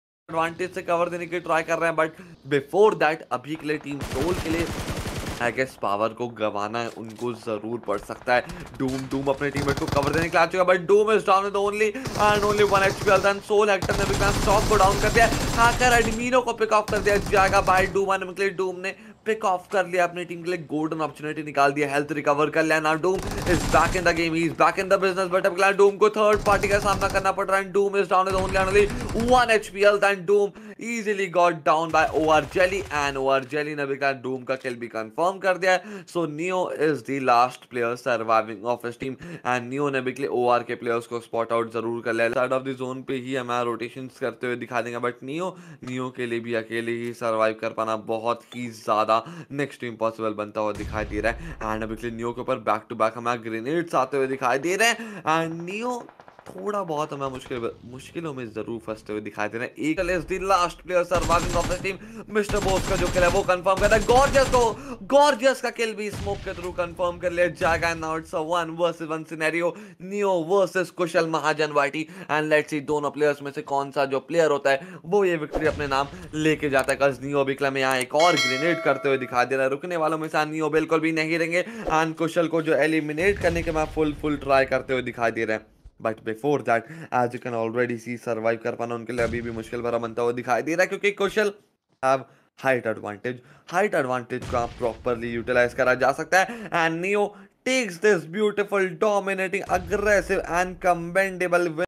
advantage से cover देने की ट्राई कर रहे हैं बट बिफोर दैट अभी के लिए टीम सोल के लिए आई गेस पावर को गवाना है उनको जरूर पड़ सकता है डूम डूम अपने टीममेट को कवर देने के लिए आ चुका है but Doom is down only and only one H P Alden Sol Hector ने भी स्टॉक को डाउन कर दिया हैकर एडमिनो को पिक ऑफ कर दिया जाएगा बाय डूम आने के लिए डूम ने पिक ऑफ कर लिया अपनी टीम के लिए गोल्डन अपॉर्चुनिटी निकाल दिया हेल्थ रिकवर कर लिया Doom is back in the game is back in the business but अब डूम को थर्ड पार्टी का सामना करना पड़ रहा है Doom is down is only only 1 HPL then Doom easily got down by OR Jelly and OR Jelly ने भी डूम का किल भी कंफर्म कर दिया है so Neo is the last player surviving of his team and Neo ने भी OR के प्लेयर्स को स्पॉट आउट जरूर कर लिया साइड ऑफ द जोन पे ही हमारा रोटेशन करते हुए दिखा देंगे बट नियो नियो के लिए भी अकेले ही सर्वाइव कर पाना बहुत ही ज्यादा ज़्यादा नेक्स्ट इम्पॉसिबल बनता हुआ दिखाई दे रहा है एंड अभी के लिए नियो के ऊपर बैक टू बैक हमारे ग्रेनेड्स आते हुए दिखाई दे रहे हैं एंड नियो थोड़ा बहुत हमें मुश्किल मुश्किलों में जरूर फंसते हुए दिखाई दे रहे हैं एक last player surviving of the team mister Bose का जो किल है वो कंफर्म करता है गॉर्जियस को गॉर्जियस का किल भी स्मोक के थ्रू कंफर्म कर लिया जाएगा not it's one versus one scenario Neo versus Kushal Mahajan वाइटी एंड लेट्स सी दोनों प्लेयर्स में से कौन सा जो प्लेयर होता है वो ये विक्ट्री अपने नाम लेके जाता है कज नियो बिकला में यहाँ एक और ग्रेनेड करते हुए दिखाई दे रहा है रुकने वालों में से नियो हाँ, बिल्कुल भी नहीं रहेंगे एंड हाँ, कुशल को जो एलिमिनेट करने के मैं फुल फुल ट्राई करते हुए दिखाई दे रहे हैं but before that as you can already see survive कर पाना उनके लिए अभी भी मुश्किल भरा बनता हुआ दिखाई दे रहा है क्योंकि Kaushal have height advantage height advantage को आप प्रॉपरली यूटिलाइज करा जा सकता है and Neo takes this beautiful dominating aggressive and कम्बेंडेबल